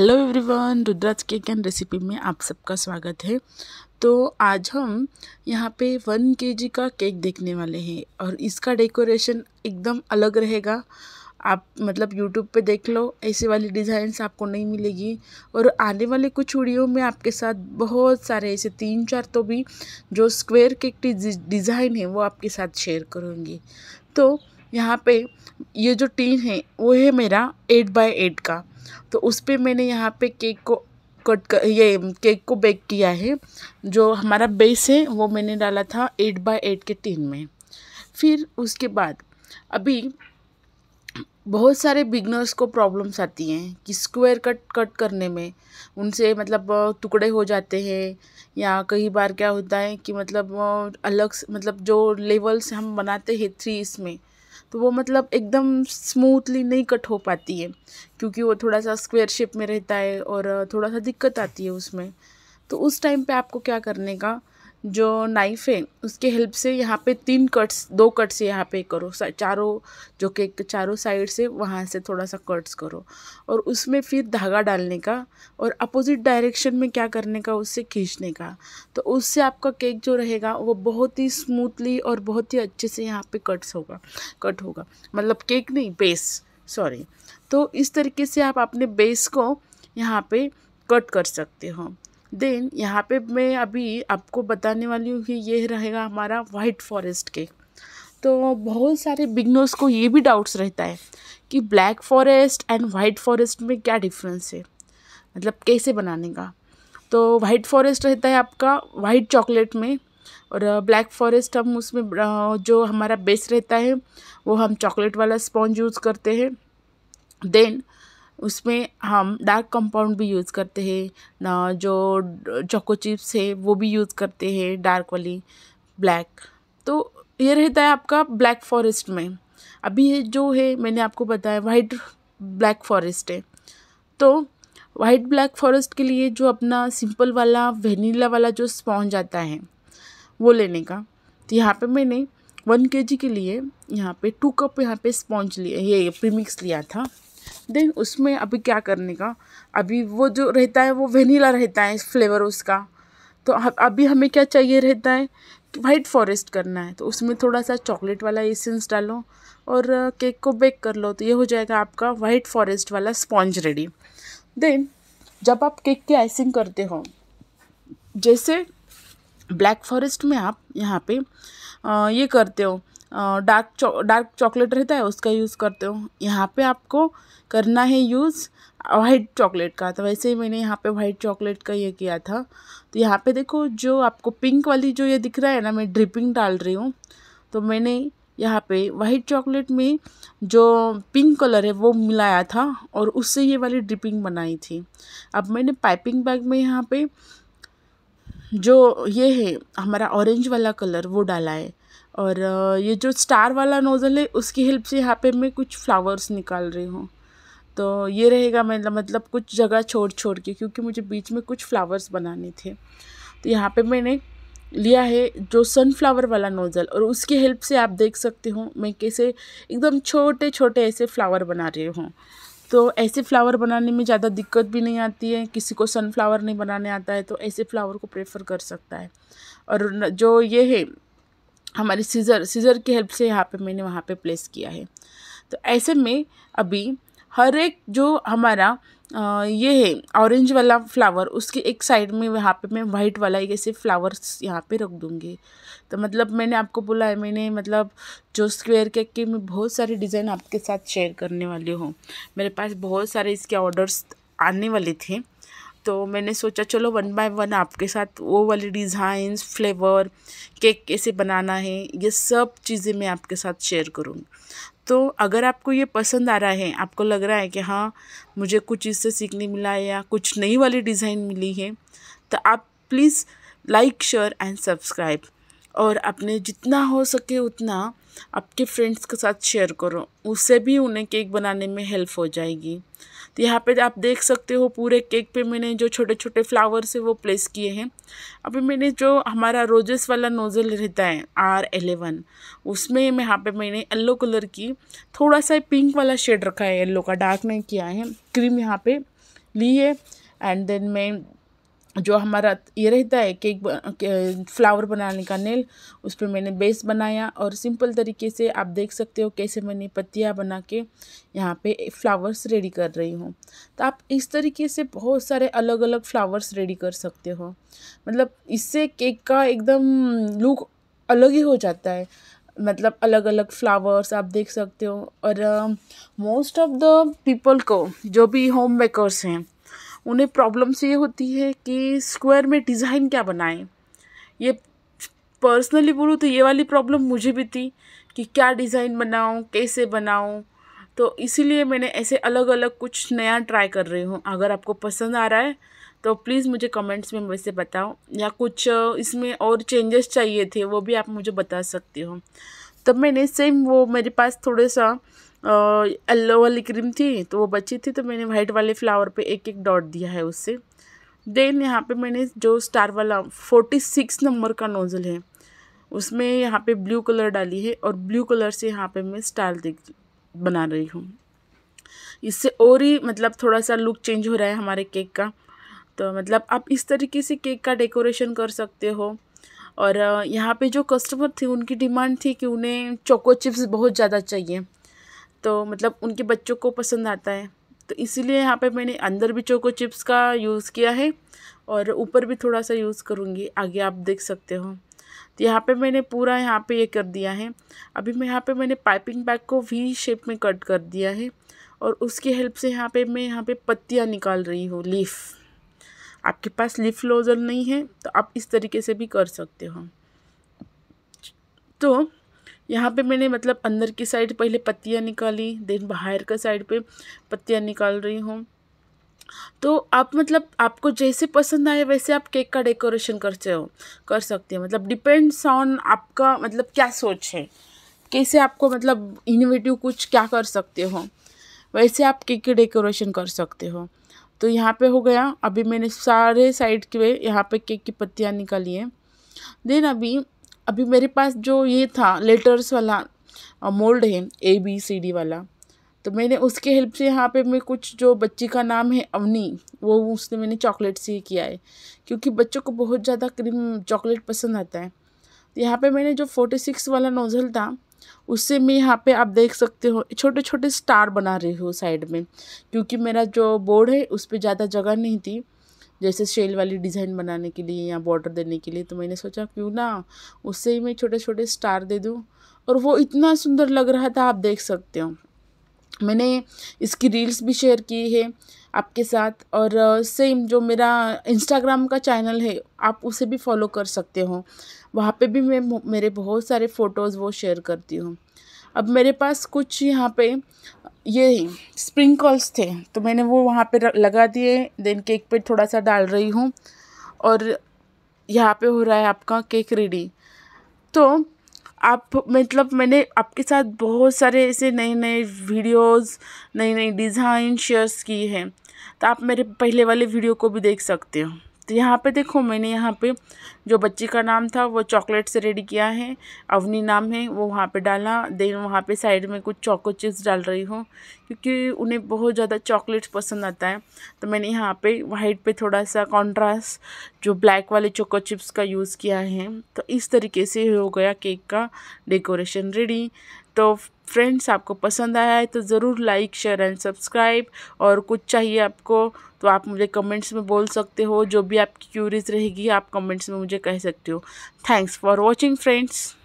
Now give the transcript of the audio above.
hello everyone Rudraj cake and recipe में आप सबका स्वागत है तो आज हम यहाँ पे वन के का केक देखने वाले हैं और इसका डेकोरेशन एकदम अलग रहेगा आप मतलब यूट्यूब पे देख लो ऐसे वाली डिज़ाइंस आपको नहीं मिलेगी और आने वाले कुछ वीडियो में आपके साथ बहुत सारे ऐसे तीन चार तो भी जो स्क्वेयर केक डिज़ाइन है वो आपके साथ शेयर करूँगी तो यहाँ पे ये जो टीन है वो है मेरा एट बाय एट का तो उस पर मैंने यहाँ पे केक को कट कर ये केक को बेक किया है जो हमारा बेस है वो मैंने डाला था एट बाय एट के टीन में फिर उसके बाद अभी बहुत सारे बिगनर्स को प्रॉब्लम्स आती हैं कि स्क्वायर कट कट करने में उनसे मतलब टुकड़े हो जाते हैं या कई बार क्या होता है कि मतलब अलग मतलब जो लेवल्स हम बनाते हैं थ्री इसमें तो वो मतलब एकदम स्मूथली नहीं कट हो पाती है क्योंकि वो थोड़ा सा स्क्वेयर शेप में रहता है और थोड़ा सा दिक्कत आती है उसमें तो उस टाइम पे आपको क्या करने का जो नाइफ है उसके हेल्प से यहाँ पे तीन कट्स दो कट्स से यहाँ पे करो चारों जो के चारों साइड से वहाँ से थोड़ा सा कट्स करो और उसमें फिर धागा डालने का और अपोजिट डायरेक्शन में क्या करने का उससे खींचने का तो उससे आपका केक जो रहेगा वो बहुत ही स्मूथली और बहुत ही अच्छे से यहाँ पे कट्स होगा कट होगा मतलब केक नहीं बेस सॉरी तो इस तरीके से आप अपने बेस को यहाँ पे कट कर सकते हो देन यहाँ पे मैं अभी आपको बताने वाली हूँ कि ये रहेगा हमारा वाइट फॉरेस्ट केक तो बहुत सारे बिगनर्स को ये भी डाउट्स रहता है कि black forest and white forest में क्या डिफरेंस है मतलब कैसे बनाने का तो वाइट फॉरेस्ट रहता है आपका वाइट चॉकलेट में और ब्लैक फॉरेस्ट हम उसमें जो हमारा बेस रहता है वो हम चॉकलेट वाला स्पॉन्ज यूज़ करते हैं देन उसमें हम डार्क कंपाउंड भी यूज़ करते हैं ना जो चोको चिप्स है वो भी यूज़ करते हैं डार्क वाली ब्लैक तो ये रहता है आपका ब्लैक फॉरेस्ट में अभी ये जो है मैंने आपको बताया वाइट ब्लैक फॉरेस्ट है तो वाइट ब्लैक फॉरेस्ट के लिए जो अपना सिंपल वाला वेनीला वाला जो स्पॉन्ज आता है वो लेने का तो यहाँ पे मैंने वन के जी के लिए यहाँ पे टू कप यहाँ पे स्पॉन्ज लिया ये प्रीमिक्स लिया था देन उसमें अभी क्या करने का अभी वो जो रहता है वो वेनीला रहता है फ्लेवर उसका तो अभी हमें क्या चाहिए रहता है वाइट फॉरेस्ट करना है तो उसमें थोड़ा सा चॉकलेट वाला एसेंस डालो और केक को बेक कर लो तो ये हो जाएगा आपका वाइट फॉरेस्ट वाला स्पॉन्ज रेडी देन जब आप केक की आइसिंग करते हो जैसे ब्लैक फॉरेस्ट में आप यहाँ पे आ, ये करते हो डार्क चौ डार्क चॉकलेट रहता है उसका यूज़ करते हो यहाँ पे आपको करना है यूज़ वाइट चॉकलेट का तो वैसे ही मैंने यहाँ पे वाइट चॉकलेट का ये किया था तो यहाँ पे देखो जो आपको पिंक वाली जो ये दिख रहा है ना मैं ड्रिपिंग डाल रही हूँ तो मैंने यहाँ पे वाइट चॉकलेट में जो पिंक कलर है वो मिलाया था और उससे ये वाली ड्रिपिंग बनाई थी अब मैंने पाइपिंग बैग में यहाँ पर जो ये है हमारा ऑरेंज वाला कलर वो डाला है और ये जो स्टार वाला नोज़ल है उसकी हेल्प से यहाँ पे मैं कुछ फ्लावर्स निकाल रही हूँ तो ये रहेगा मतलब मतलब कुछ जगह छोड़ छोड़ के क्योंकि मुझे बीच में कुछ फ्लावर्स बनाने थे तो यहाँ पे मैंने लिया है जो सनफ्लावर वाला नोज़ल और उसकी हेल्प से आप देख सकते हो मैं कैसे एकदम छोटे छोटे ऐसे फ्लावर बना रही हूँ तो ऐसे फ्लावर बनाने में ज़्यादा दिक्कत भी नहीं आती है किसी को सनफ्लावर नहीं बनाने आता है तो ऐसे फ्लावर को प्रेफर कर सकता है और जो ये है हमारे सीज़र सीज़र की हेल्प से यहाँ पे मैंने वहाँ पे प्लेस किया है तो ऐसे में अभी हर एक जो हमारा आ, ये है ऑरेंज वाला फ्लावर उसके एक साइड में यहाँ पे मैं वाइट वाला एक ऐसे फ्लावर्स यहाँ पे रख दूँगी तो मतलब मैंने आपको बोला है मैंने मतलब जो स्क्वेयर के के मैं बहुत सारे डिज़ाइन आपके साथ शेयर करने वाली हूँ मेरे पास बहुत सारे इसके ऑर्डर्स आने वाले थे तो मैंने सोचा चलो वन बाय वन आपके साथ वो वाले डिज़ाइंस फ्लेवर केक कैसे बनाना है ये सब चीज़ें मैं आपके साथ शेयर करूँगी तो अगर आपको ये पसंद आ रहा है आपको लग रहा है कि हाँ मुझे कुछ इससे सीखने मिला है या कुछ नई वाली डिज़ाइन मिली है तो आप please like share and subscribe और अपने जितना हो सके उतना आपके फ्रेंड्स के साथ शेयर करो उससे भी उन्हें केक बनाने में हेल्प हो जाएगी तो यहाँ पे आप देख सकते हो पूरे केक पे मैंने जो छोटे छोटे फ्लावर्स है वो प्लेस किए हैं अभी मैंने जो हमारा रोजेस वाला नोज़ल रहता है आर एलेवन उसमें मैं यहाँ पे मैंने येल्लो कलर की थोड़ा सा पिंक वाला शेड रखा है येल्लो का डार्क नहीं किया है क्रीम यहाँ पर ली है एंड देन मैं जो हमारा ये रहता है केक फ्लावर बनाने का नेल उस पर मैंने बेस बनाया और सिंपल तरीके से आप देख सकते हो कैसे मैंने पत्तियाँ बना के यहाँ पे फ्लावर्स रेडी कर रही हूँ तो आप इस तरीके से बहुत सारे अलग अलग फ्लावर्स रेडी कर सकते हो मतलब इससे केक का एकदम लुक अलग ही हो जाता है मतलब अलग अलग फ्लावर्स आप देख सकते हो और मोस्ट ऑफ द पीपल को जो भी होम मेकर्स हैं उन्हें प्रॉब्लम्स ये होती है कि स्क्वायर में डिज़ाइन क्या बनाएं ये पर्सनली बोलूँ तो ये वाली प्रॉब्लम मुझे भी थी कि क्या डिज़ाइन बनाऊँ कैसे बनाऊँ तो इसीलिए मैंने ऐसे अलग अलग कुछ नया ट्राई कर रही हूँ अगर आपको पसंद आ रहा है तो प्लीज़ मुझे कमेंट्स में वैसे बताओ या कुछ इसमें और चेंजेस चाहिए थे वो भी आप मुझे बता सकते हो तब तो मैंने सेम वो मेरे पास थोड़े सा येल्लो वाली क्रीम थी तो वो बची थी तो मैंने वाइट वाले फ्लावर पे एक एक डॉट दिया है उससे देन यहाँ पे मैंने जो स्टार वाला फोर्टी सिक्स नंबर का नोज़ल है उसमें यहाँ पे ब्लू कलर डाली है और ब्लू कलर से यहाँ पे मैं स्टार देख बना रही हूँ इससे और ही मतलब थोड़ा सा लुक चेंज हो रहा है हमारे केक का तो मतलब आप इस तरीके से केक का डेकोरेशन कर सकते हो और यहाँ पे जो कस्टमर थे उनकी डिमांड थी कि उन्हें चोको चिप्स बहुत ज़्यादा चाहिए तो मतलब उनके बच्चों को पसंद आता है तो इसीलिए यहाँ पे मैंने अंदर भी चोको चिप्स का यूज़ किया है और ऊपर भी थोड़ा सा यूज़ करूँगी आगे आप देख सकते हो तो यहाँ पे मैंने पूरा यहाँ पे ये कर दिया है अभी मैं यहाँ पे मैंने पाइपिंग बैग को वी शेप में कट कर दिया है और उसकी हेल्प से यहाँ पे मैं यहाँ पे पत्तियाँ निकाल रही हूँ लीफ आपके पास लीफ लोजर नहीं है तो आप इस तरीके से भी कर सकते हो तो यहाँ पे मैंने मतलब अंदर की साइड पहले पत्तियाँ निकाली देन बाहर का साइड पे पत्तियाँ निकाल रही हूँ तो आप मतलब आपको जैसे पसंद आए वैसे आप केक का डेकोरेशन करते हो कर सकते हो मतलब डिपेंड्स ऑन आपका मतलब क्या सोच है कैसे आपको मतलब इनोवेटिव कुछ क्या कर सकते हो वैसे आप केक के डेकोरेशन कर सकते हो तो यहाँ पे हो गया अभी मैंने सारे साइड के यहाँ पे केक की पत्तियाँ निकाली हैं देन अभी अभी मेरे पास जो ये था लेटर्स वाला मोल्ड है ए बी सी डी वाला तो मैंने उसके हेल्प से यहाँ पे मैं कुछ जो बच्ची का नाम है अवनी वो उसने मैंने चॉकलेट से ही किया है क्योंकि बच्चों को बहुत ज़्यादा क्रीम चॉकलेट पसंद आता है तो यहाँ पे मैंने जो फोर्टी सिक्स वाला नोज़ल था उससे मैं यहाँ पे आप देख सकते हो छोटे छोटे स्टार बना रही हूँ साइड में क्योंकि मेरा जो बोर्ड है उस पर ज़्यादा जगह नहीं थी जैसे शेल वाली डिज़ाइन बनाने के लिए या बॉर्डर देने के लिए तो मैंने सोचा क्यों ना उससे ही मैं छोटे छोटे स्टार दे दूँ और वो इतना सुंदर लग रहा था आप देख सकते हो मैंने इसकी रील्स भी शेयर की है आपके साथ और सेम जो मेरा इंस्टाग्राम का चैनल है आप उसे भी फॉलो कर सकते हो वहाँ पे भी मैं मेरे बहुत सारे फ़ोटोज़ वो शेयर करती हूँ अब मेरे पास कुछ यहाँ पे ये स्प्रिंकल्स थे तो मैंने वो वहाँ पे लगा दिए देन केक पे थोड़ा सा डाल रही हूँ और यहाँ पे हो रहा है आपका केक रेडी तो आप मतलब मैंने आपके साथ बहुत सारे ऐसे नए नए वीडियोस नई नई डिज़ाइन शेयर्स की हैं तो आप मेरे पहले वाले वीडियो को भी देख सकते हो तो यहाँ पे देखो मैंने यहाँ पे जो बच्ची का नाम था वो चॉकलेट से रेडी किया है अवनी नाम है वो वहाँ पे डाला देन वहाँ पे साइड में कुछ चॉको चिप्स डाल रही हूँ क्योंकि उन्हें बहुत ज़्यादा चॉकलेट पसंद आता है तो मैंने यहाँ पे वाइट पे थोड़ा सा कॉन्ट्रास्ट जो ब्लैक वाले चोको चिप्स का यूज़ किया है तो इस तरीके से हो गया केक का डेकोरेशन रेडी तो फ्रेंड्स आपको पसंद आया है तो ज़रूर लाइक शेयर एंड सब्सक्राइब और कुछ चाहिए आपको तो आप मुझे कमेंट्स में बोल सकते हो जो भी आपकी क्यूरीज रहेगी आप कमेंट्स में मुझे कह सकते हो थैंक्स फॉर वॉचिंग फ्रेंड्स